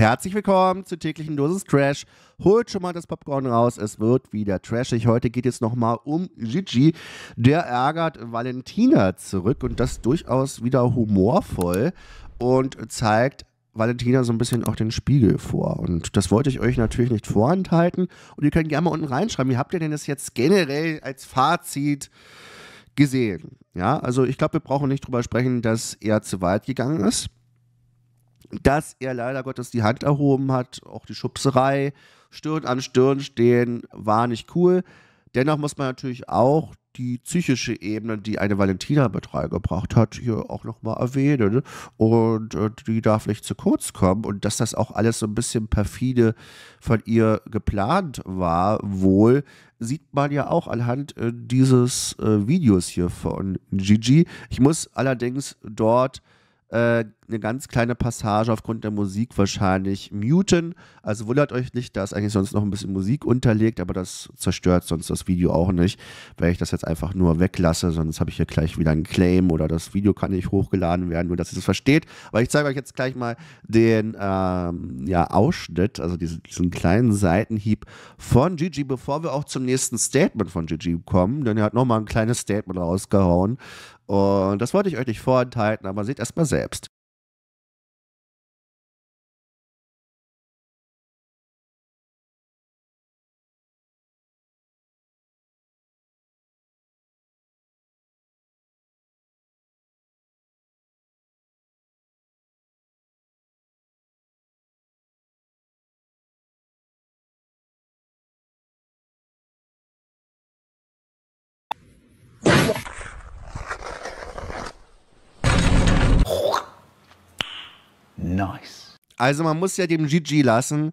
Herzlich willkommen zur täglichen Dosis Trash. Holt schon mal das Popcorn raus, es wird wieder trashig. Heute geht es nochmal um Gigi. Der ärgert Valentina zurück und das durchaus wieder humorvoll und zeigt Valentina so ein bisschen auch den Spiegel vor. Und das wollte ich euch natürlich nicht vorenthalten. Und ihr könnt gerne mal unten reinschreiben, wie habt ihr denn das jetzt generell als Fazit gesehen? Ja, also ich glaube, wir brauchen nicht drüber sprechen, dass er zu weit gegangen ist dass er leider Gottes die Hand erhoben hat, auch die Schubserei, Stirn an Stirn stehen, war nicht cool. Dennoch muss man natürlich auch die psychische Ebene, die eine Valentina mit reingebracht hat, hier auch nochmal erwähnen. Und, und äh, die darf nicht zu kurz kommen. Und dass das auch alles so ein bisschen perfide von ihr geplant war, wohl, sieht man ja auch anhand äh, dieses äh, Videos hier von Gigi. Ich muss allerdings dort äh, eine ganz kleine Passage aufgrund der Musik wahrscheinlich muten. Also wundert euch nicht, da ist eigentlich sonst noch ein bisschen Musik unterlegt, aber das zerstört sonst das Video auch nicht, weil ich das jetzt einfach nur weglasse, sonst habe ich hier gleich wieder einen Claim oder das Video kann nicht hochgeladen werden, nur dass ihr das versteht. Aber ich zeige euch jetzt gleich mal den ähm, ja, Ausschnitt, also diesen, diesen kleinen Seitenhieb von Gigi, bevor wir auch zum nächsten Statement von Gigi kommen, denn er hat nochmal ein kleines Statement rausgehauen und das wollte ich euch nicht vorenthalten, aber seht erst mal selbst. nice. Also man muss ja dem Gigi lassen,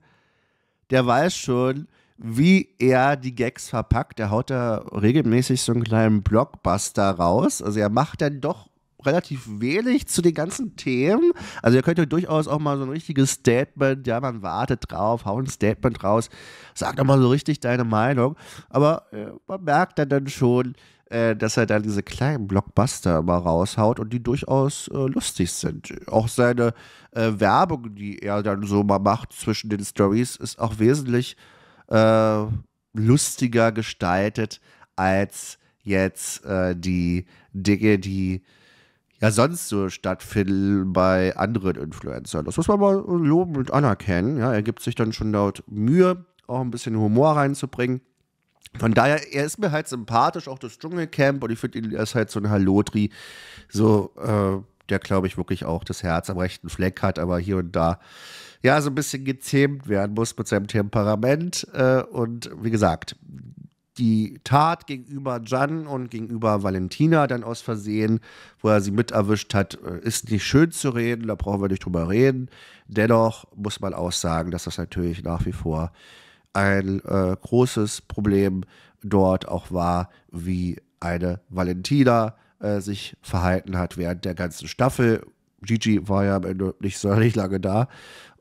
der weiß schon, wie er die Gags verpackt. Der haut da regelmäßig so einen kleinen Blockbuster raus. Also er macht dann doch relativ wenig zu den ganzen Themen. Also ihr könnt ja durchaus auch mal so ein richtiges Statement, ja, man wartet drauf, haut ein Statement raus, sagt doch mal so richtig deine Meinung. Aber äh, man merkt dann, dann schon, äh, dass er da diese kleinen Blockbuster immer raushaut und die durchaus äh, lustig sind. Auch seine äh, Werbung, die er dann so mal macht zwischen den Stories, ist auch wesentlich äh, lustiger gestaltet als jetzt äh, die Dinge, die ja sonst so stattfinden bei anderen Influencern. Das muss man mal loben und anerkennen. Ja, er gibt sich dann schon laut Mühe, auch ein bisschen Humor reinzubringen. Von daher, er ist mir halt sympathisch, auch das Dschungelcamp, und ich finde ihn, er ist halt so ein Hallotri, so, äh, der glaube ich wirklich auch das Herz am rechten Fleck hat, aber hier und da, ja, so ein bisschen gezähmt werden muss mit seinem Temperament. Äh, und wie gesagt, die Tat gegenüber Jan und gegenüber Valentina dann aus Versehen, wo er sie mit erwischt hat, äh, ist nicht schön zu reden, da brauchen wir nicht drüber reden. Dennoch muss man auch sagen, dass das natürlich nach wie vor ein äh, großes Problem dort auch war, wie eine Valentina äh, sich verhalten hat während der ganzen Staffel. Gigi war ja am Ende nicht sonderlich lange da.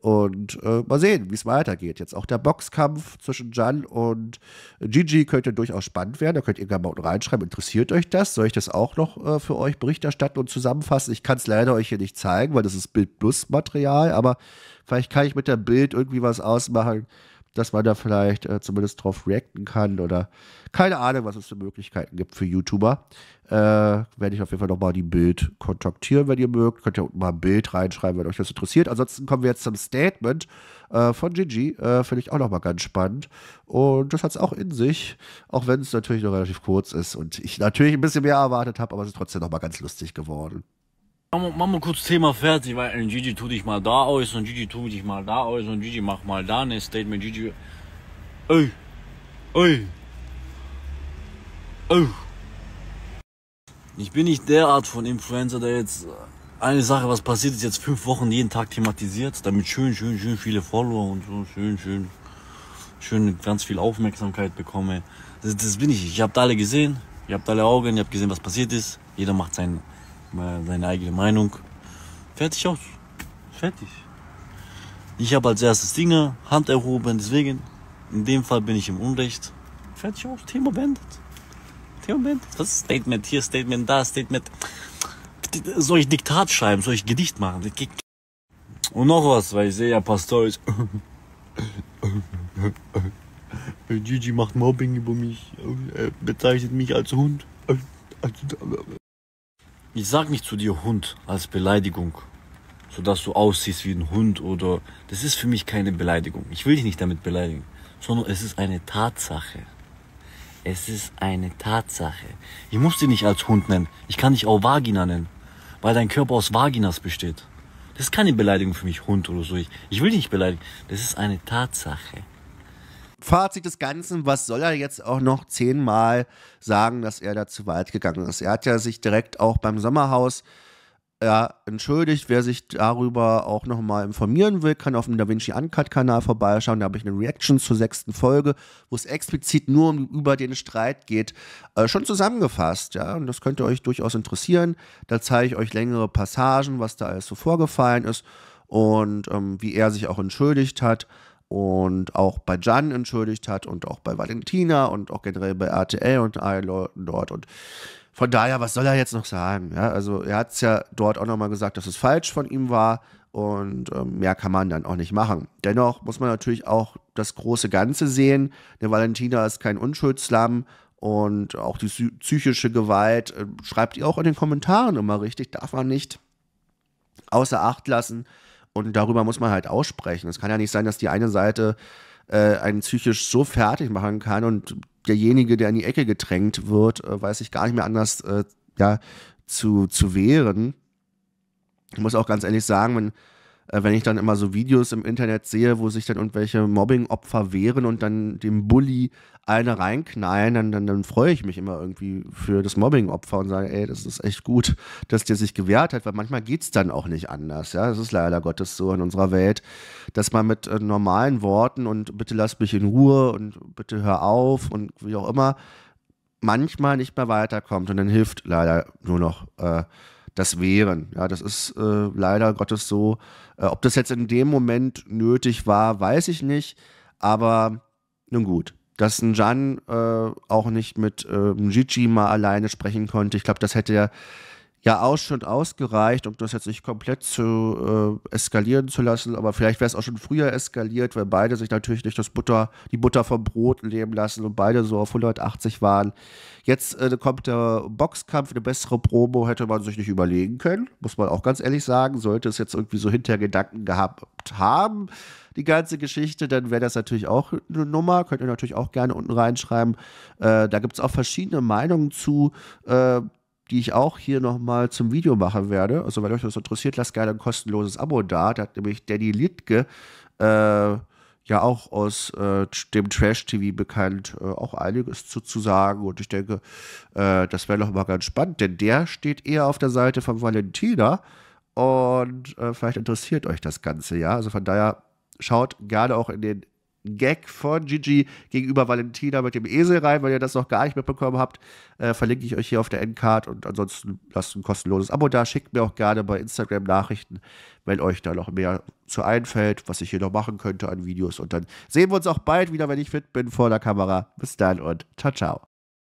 Und äh, mal sehen, wie es weitergeht. Jetzt auch der Boxkampf zwischen Jan und Gigi könnte durchaus spannend werden. Da könnt ihr gerne mal unten reinschreiben. Interessiert euch das? Soll ich das auch noch äh, für euch Bericht erstatten und zusammenfassen? Ich kann es leider euch hier nicht zeigen, weil das ist Bild Plus Material. Aber vielleicht kann ich mit der Bild irgendwie was ausmachen, dass man da vielleicht äh, zumindest drauf reacten kann oder keine Ahnung, was es für Möglichkeiten gibt für YouTuber. Äh, werde ich auf jeden Fall nochmal die Bild kontaktieren, wenn ihr mögt. Könnt ihr unten mal ein Bild reinschreiben, wenn euch das interessiert. Ansonsten kommen wir jetzt zum Statement äh, von Gigi. Äh, Finde ich auch nochmal ganz spannend. Und das hat es auch in sich, auch wenn es natürlich noch relativ kurz ist und ich natürlich ein bisschen mehr erwartet habe, aber es ist trotzdem nochmal ganz lustig geworden. Machen wir kurz Thema fertig, weil ein äh, Gigi tu dich mal da aus und Gigi tu dich mal da aus und Gigi mach mal da ein Statement. Gigi. Ey. Ey. Ey. Ich bin nicht der Art von Influencer, der jetzt äh, eine Sache, was passiert ist, jetzt fünf Wochen jeden Tag thematisiert, damit schön, schön, schön viele Follower und so, schön, schön, schön ganz viel Aufmerksamkeit bekomme. Das, das bin ich. Ich habt alle gesehen, ihr habt alle Augen, ihr habt gesehen, was passiert ist. Jeder macht seinen mal seine eigene Meinung. Fertig aus. Fertig. Ich habe als erstes Dinge, Hand erhoben, deswegen, in dem Fall bin ich im Unrecht. Fertig aus, Thema beendet. Thema beendet. Was ist Statement hier, Statement da, Statement. Soll ich Diktat schreiben, soll ich Gedicht machen? Und noch was, weil ich sehe ja Pastor ist. Gigi macht Mobbing über mich, bezeichnet mich als Hund. Ich sag nicht zu dir Hund als Beleidigung, sodass du aussiehst wie ein Hund oder das ist für mich keine Beleidigung. Ich will dich nicht damit beleidigen, sondern es ist eine Tatsache. Es ist eine Tatsache. Ich muss dich nicht als Hund nennen. Ich kann dich auch Vagina nennen, weil dein Körper aus Vaginas besteht. Das ist keine Beleidigung für mich, Hund oder so. Ich, ich will dich nicht beleidigen. Das ist eine Tatsache. Fazit des Ganzen, was soll er jetzt auch noch zehnmal sagen, dass er da zu weit gegangen ist? Er hat ja sich direkt auch beim Sommerhaus ja, entschuldigt. Wer sich darüber auch nochmal informieren will, kann auf dem Da Vinci Uncut-Kanal vorbeischauen. Da habe ich eine Reaction zur sechsten Folge, wo es explizit nur um, über den Streit geht, äh, schon zusammengefasst. Ja, und das könnte euch durchaus interessieren. Da zeige ich euch längere Passagen, was da alles so vorgefallen ist und ähm, wie er sich auch entschuldigt hat und auch bei Jan entschuldigt hat und auch bei Valentina und auch generell bei RTL und allen Leuten dort. Und von daher, was soll er jetzt noch sagen? Ja, also er hat es ja dort auch nochmal gesagt, dass es falsch von ihm war und ähm, mehr kann man dann auch nicht machen. Dennoch muss man natürlich auch das große Ganze sehen. Eine Valentina ist kein Unschuldslamm und auch die psychische Gewalt äh, schreibt ihr auch in den Kommentaren immer richtig, darf man nicht außer Acht lassen. Und darüber muss man halt aussprechen. Es kann ja nicht sein, dass die eine Seite äh, einen psychisch so fertig machen kann und derjenige, der in die Ecke gedrängt wird, äh, weiß sich gar nicht mehr anders äh, ja, zu, zu wehren. Ich muss auch ganz ehrlich sagen, wenn, äh, wenn ich dann immer so Videos im Internet sehe, wo sich dann irgendwelche Mobbing-Opfer wehren und dann dem Bully eine reinknallen, dann, dann, dann freue ich mich immer irgendwie für das Mobbing-Opfer und sage, ey, das ist echt gut, dass der sich gewehrt hat, weil manchmal geht es dann auch nicht anders. Ja, es ist leider Gottes so in unserer Welt, dass man mit äh, normalen Worten und bitte lass mich in Ruhe und bitte hör auf und wie auch immer manchmal nicht mehr weiterkommt und dann hilft leider nur noch äh, das wären. Ja, das ist äh, leider Gottes so. Äh, ob das jetzt in dem Moment nötig war, weiß ich nicht. Aber nun gut, dass ein Jan äh, auch nicht mit äh, Gigi mal alleine sprechen konnte, ich glaube, das hätte er ja auch schon ausgereicht, um das jetzt nicht komplett zu äh, eskalieren zu lassen. Aber vielleicht wäre es auch schon früher eskaliert, weil beide sich natürlich nicht das Butter, die Butter vom Brot leben lassen und beide so auf 180 waren. Jetzt äh, kommt der Boxkampf, eine bessere Promo hätte man sich nicht überlegen können, muss man auch ganz ehrlich sagen. Sollte es jetzt irgendwie so Hintergedanken gehabt haben, die ganze Geschichte, dann wäre das natürlich auch eine Nummer. Könnt ihr natürlich auch gerne unten reinschreiben. Äh, da gibt es auch verschiedene Meinungen zu. Äh, die ich auch hier nochmal zum Video machen werde. Also, wenn euch das interessiert, lasst gerne ein kostenloses Abo da. Da hat nämlich Danny Littke, äh, ja auch aus äh, dem Trash-TV bekannt, äh, auch einiges zu, zu sagen. Und ich denke, äh, das wäre nochmal ganz spannend, denn der steht eher auf der Seite von Valentina. Und äh, vielleicht interessiert euch das Ganze, ja. Also von daher schaut gerne auch in den Gag von Gigi gegenüber Valentina mit dem Esel rein. Wenn ihr das noch gar nicht mitbekommen habt, äh, verlinke ich euch hier auf der Endcard und ansonsten lasst ein kostenloses Abo da. Schickt mir auch gerne bei Instagram Nachrichten, wenn euch da noch mehr zu einfällt, was ich hier noch machen könnte an Videos. Und dann sehen wir uns auch bald wieder, wenn ich fit bin vor der Kamera. Bis dann und ciao, ciao.